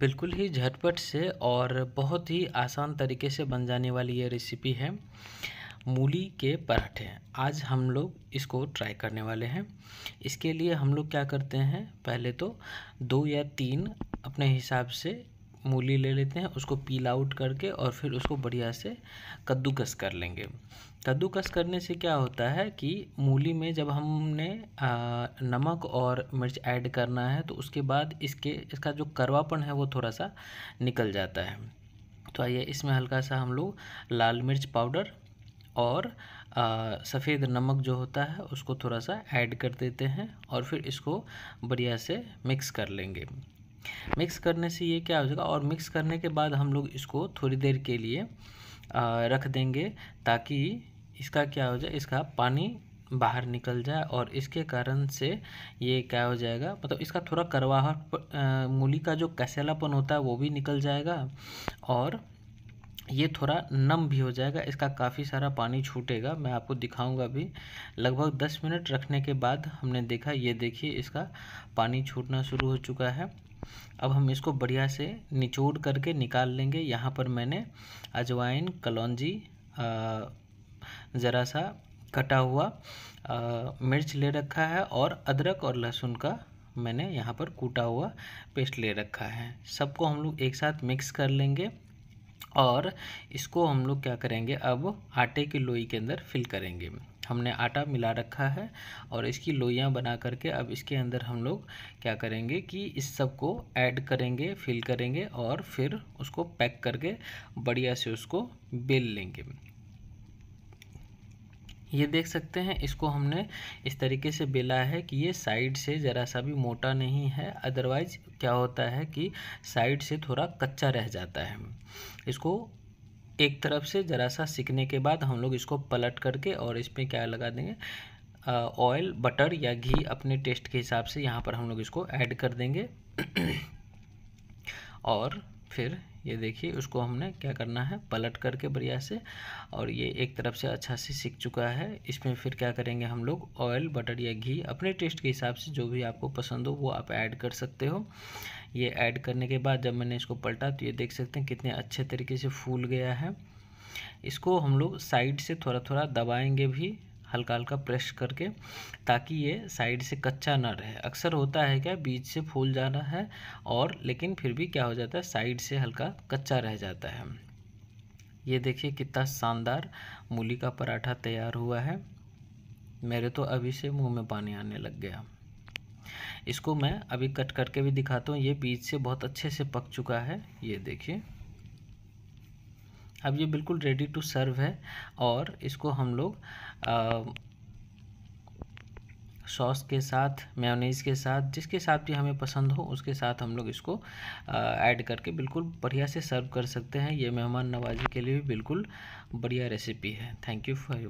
बिल्कुल ही झटपट से और बहुत ही आसान तरीके से बन जाने वाली ये रेसिपी है मूली के पराठे आज हम लोग इसको ट्राई करने वाले हैं इसके लिए हम लोग क्या करते हैं पहले तो दो या तीन अपने हिसाब से मूली ले लेते हैं उसको पील आउट करके और फिर उसको बढ़िया से कद्दूकस कर लेंगे कद्दूकस करने से क्या होता है कि मूली में जब हमने नमक और मिर्च ऐड करना है तो उसके बाद इसके इसका जो करवापन है वो थोड़ा सा निकल जाता है तो आइए इसमें हल्का सा हम लोग लाल मिर्च पाउडर और सफ़ेद नमक जो होता है उसको थोड़ा सा ऐड कर देते हैं और फिर इसको बढ़िया से मिक्स कर लेंगे मिक्स करने से ये क्या हो जाएगा और मिक्स करने के बाद हम लोग इसको थोड़ी देर के लिए रख देंगे ताकि इसका क्या हो जाए इसका पानी बाहर निकल जाए और इसके कारण से ये क्या हो जाएगा मतलब इसका थोड़ा करवाहट मूली का जो कैसेलापन होता है वो भी निकल जाएगा और ये थोड़ा नम भी हो जाएगा इसका काफ़ी सारा पानी छूटेगा मैं आपको दिखाऊंगा भी लगभग दस मिनट रखने के बाद हमने देखा ये देखिए इसका पानी छूटना शुरू हो चुका है अब हम इसको बढ़िया से निचोड़ करके निकाल लेंगे यहाँ पर मैंने अजवाइन कलौजी ज़रा सा कटा हुआ आ, मिर्च ले रखा है और अदरक और लहसुन का मैंने यहाँ पर कूटा हुआ पेस्ट ले रखा है सबको हम लोग एक साथ मिक्स कर लेंगे और इसको हम लोग क्या करेंगे अब आटे की लोई के अंदर फिल करेंगे हमने आटा मिला रखा है और इसकी लोइयाँ बना करके अब इसके अंदर हम लोग क्या करेंगे कि इस सब को ऐड करेंगे फिल करेंगे और फिर उसको पैक करके बढ़िया से उसको बेल लेंगे ये देख सकते हैं इसको हमने इस तरीके से बेला है कि ये साइड से ज़रा सा भी मोटा नहीं है अदरवाइज क्या होता है कि साइड से थोड़ा कच्चा रह जाता है इसको एक तरफ से ज़रा सा सिकने के बाद हम लोग इसको पलट करके और इसमें क्या लगा देंगे ऑयल बटर या घी अपने टेस्ट के हिसाब से यहाँ पर हम लोग इसको ऐड कर देंगे और फिर ये देखिए उसको हमने क्या करना है पलट करके बढ़िया से और ये एक तरफ से अच्छा से सीख चुका है इसमें फिर क्या करेंगे हम लोग ऑयल बटर या घी अपने टेस्ट के हिसाब से जो भी आपको पसंद हो वो आप ऐड कर सकते हो ये ऐड करने के बाद जब मैंने इसको पलटा तो ये देख सकते हैं कितने अच्छे तरीके से फूल गया है इसको हम लोग साइड से थोड़ा थोड़ा दबाएंगे भी हल्का हल्का प्रेस करके ताकि ये साइड से कच्चा ना रहे अक्सर होता है क्या बीच से फूल जाना है और लेकिन फिर भी क्या हो जाता है साइड से हल्का कच्चा रह जाता है ये देखिए कितना शानदार मूली का पराठा तैयार हुआ है मेरे तो अभी से मुंह में पानी आने लग गया इसको मैं अभी कट करके भी दिखाता हूँ ये बीज से बहुत अच्छे से पक चुका है ये देखिए अब ये बिल्कुल रेडी टू सर्व है और इसको हम लोग सॉस के साथ मेयोनीज़ के साथ जिसके साथ भी हमें पसंद हो उसके साथ हम लोग इसको ऐड करके बिल्कुल बढ़िया से सर्व कर सकते हैं ये मेहमान नवाजी के लिए भी बिल्कुल बढ़िया रेसिपी है थैंक यू फॉर